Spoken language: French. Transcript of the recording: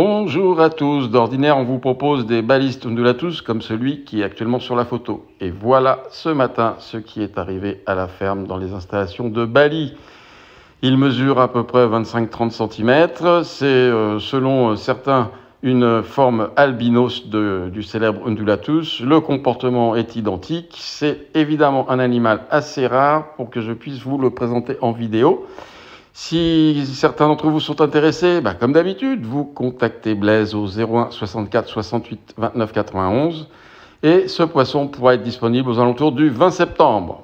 Bonjour à tous. D'ordinaire, on vous propose des balistes ondulatus comme celui qui est actuellement sur la photo. Et voilà ce matin ce qui est arrivé à la ferme dans les installations de Bali. Il mesure à peu près 25-30 cm. C'est euh, selon euh, certains une forme albinos du célèbre ondulatus. Le comportement est identique. C'est évidemment un animal assez rare pour que je puisse vous le présenter en vidéo. Si certains d'entre vous sont intéressés, bah comme d'habitude, vous contactez Blaise au 01 64 68 29 91 et ce poisson pourra être disponible aux alentours du 20 septembre.